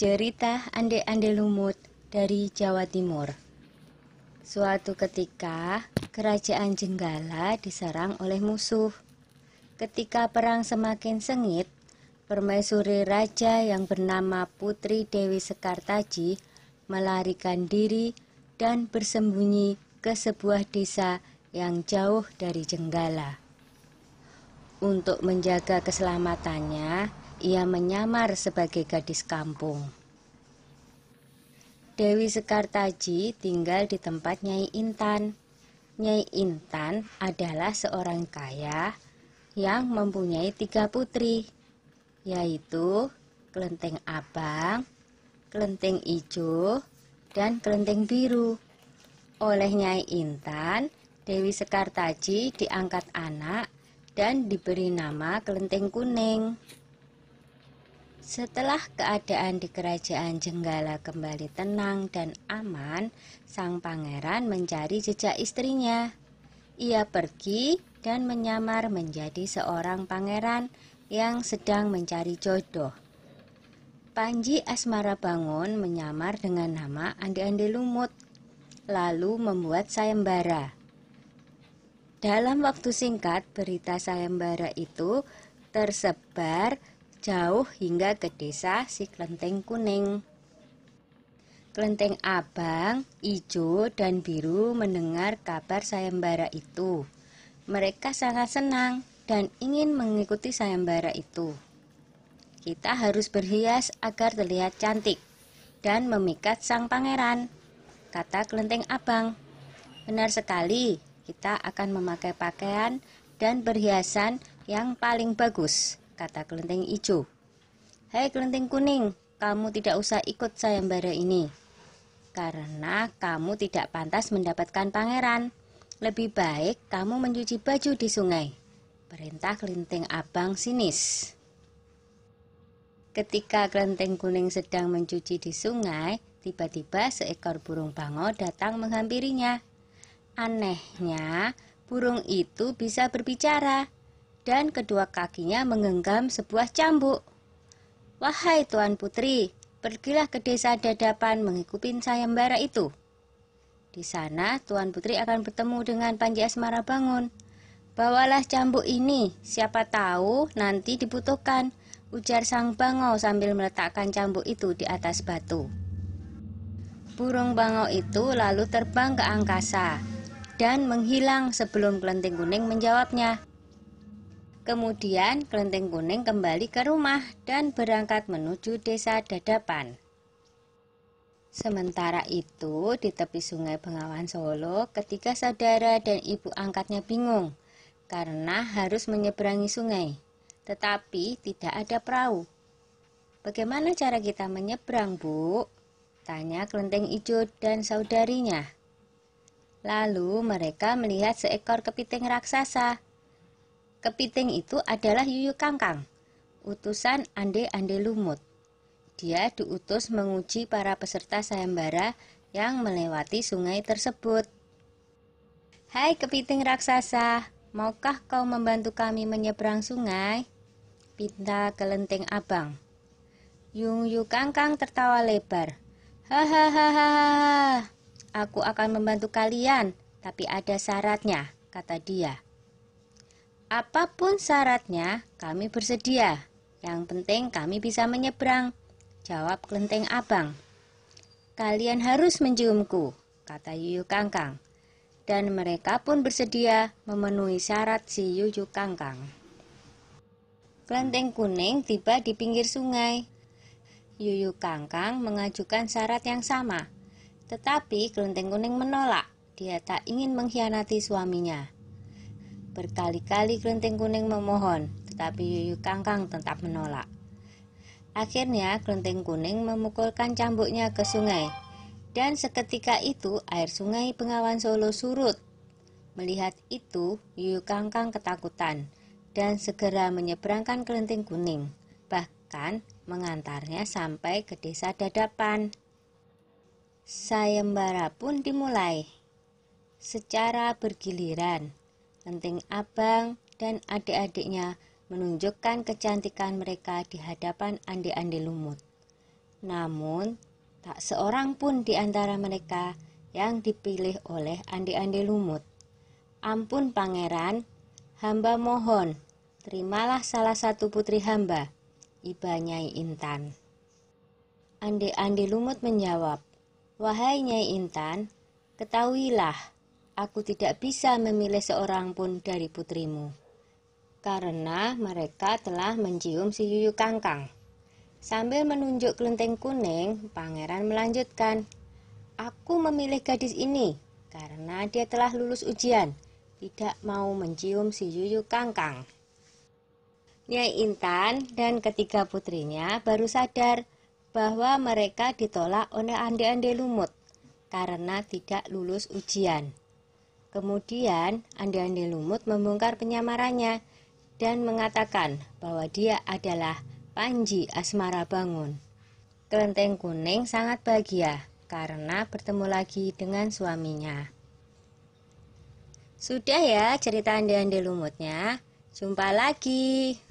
Cerita Ande-Ande Lumut dari Jawa Timur Suatu ketika, kerajaan Jenggala diserang oleh musuh. Ketika perang semakin sengit, permaisuri raja yang bernama Putri Dewi Sekartaji melarikan diri dan bersembunyi ke sebuah desa yang jauh dari Jenggala. Untuk menjaga keselamatannya, ia menyamar sebagai gadis kampung. Dewi Sekartaji tinggal di tempat Nyai Intan. Nyai Intan adalah seorang kaya yang mempunyai tiga putri, yaitu kelenteng abang, kelenteng ijo, dan kelenteng biru. Oleh Nyai Intan, Dewi Sekartaji diangkat anak dan diberi nama kelenteng kuning. Setelah keadaan di kerajaan Jenggala kembali tenang dan aman, sang pangeran mencari jejak istrinya. Ia pergi dan menyamar menjadi seorang pangeran yang sedang mencari jodoh. Panji Asmara Bangun menyamar dengan nama Andi-Andi Lumut, lalu membuat sayembara. Dalam waktu singkat, berita sayembara itu tersebar jauh hingga ke desa si kelenteng kuning. Kelenteng abang, ijo, dan biru mendengar kabar sayembara itu. Mereka sangat senang dan ingin mengikuti sayembara itu. Kita harus berhias agar terlihat cantik dan memikat sang pangeran, kata kelenteng abang. Benar sekali, kita akan memakai pakaian dan perhiasan yang paling bagus kata kelenteng hijau. Hei kelenteng kuning, kamu tidak usah ikut sayembara ini. Karena kamu tidak pantas mendapatkan pangeran. Lebih baik kamu mencuci baju di sungai. Perintah kelenteng abang sinis. Ketika kelenteng kuning sedang mencuci di sungai, tiba-tiba seekor burung bangau datang menghampirinya. Anehnya, burung itu bisa berbicara dan kedua kakinya menggenggam sebuah cambuk. Wahai Tuan Putri, pergilah ke desa dadapan mengikuti sayembara itu. Di sana, Tuan Putri akan bertemu dengan Panji Asmara Bangun. Bawalah cambuk ini, siapa tahu nanti dibutuhkan, ujar sang bangau sambil meletakkan cambuk itu di atas batu. Burung bangau itu lalu terbang ke angkasa dan menghilang sebelum kelenting kuning menjawabnya. Kemudian kelenteng kuning kembali ke rumah dan berangkat menuju desa Dadapan. Sementara itu, di tepi sungai Bengawan Solo, ketika saudara dan ibu angkatnya bingung karena harus menyeberangi sungai, tetapi tidak ada perahu. Bagaimana cara kita menyeberang, Bu? Tanya kelenteng ijo dan saudarinya. Lalu mereka melihat seekor kepiting raksasa Kepiting itu adalah Yuyu Kangkang, utusan Ande-Ande Lumut. Dia diutus menguji para peserta sayembara yang melewati sungai tersebut. Hai kepiting raksasa, maukah kau membantu kami menyeberang sungai? Pinta kelenteng abang. Yung Yu Kangkang tertawa lebar. Hahaha, aku akan membantu kalian, tapi ada syaratnya, kata dia. Apapun syaratnya, kami bersedia. Yang penting kami bisa menyeberang. Jawab kelenteng abang. Kalian harus menciumku, kata Yuyu Kangkang. Dan mereka pun bersedia memenuhi syarat si Yuyu Kangkang. Kelenteng kuning tiba di pinggir sungai. Yuyu Kangkang mengajukan syarat yang sama. Tetapi kelenteng kuning menolak. Dia tak ingin mengkhianati suaminya. Berkali-kali kelenteng Kuning memohon, tetapi Yuyu Kangkang tetap menolak. Akhirnya kelenteng Kuning memukulkan cambuknya ke sungai, dan seketika itu air sungai Bengawan Solo surut. Melihat itu, Yuyu Kangkang ketakutan dan segera menyeberangkan kelenteng Kuning, bahkan mengantarnya sampai ke desa dadapan. Sayembara pun dimulai secara bergiliran. Penting abang dan adik-adiknya menunjukkan kecantikan mereka di hadapan andi-andi lumut. Namun, tak seorang pun di antara mereka yang dipilih oleh andi-andi lumut. Ampun pangeran, hamba mohon, terimalah salah satu putri hamba, iba Nyai Intan. Andi-andi lumut menjawab, Wahai Nyai Intan, ketahuilah, Aku tidak bisa memilih seorang pun dari putrimu, karena mereka telah mencium si Yuyu Kangkang. Sambil menunjuk kelenteng kuning, pangeran melanjutkan, Aku memilih gadis ini karena dia telah lulus ujian, tidak mau mencium si Yuyu Kangkang. Nyai Intan dan ketiga putrinya baru sadar bahwa mereka ditolak oleh ande-ande lumut karena tidak lulus ujian. Kemudian, andi-andi lumut membongkar penyamarannya dan mengatakan bahwa dia adalah Panji Asmara Bangun. Kelenteng kuning sangat bahagia karena bertemu lagi dengan suaminya. Sudah ya cerita andi-andi lumutnya. Jumpa lagi.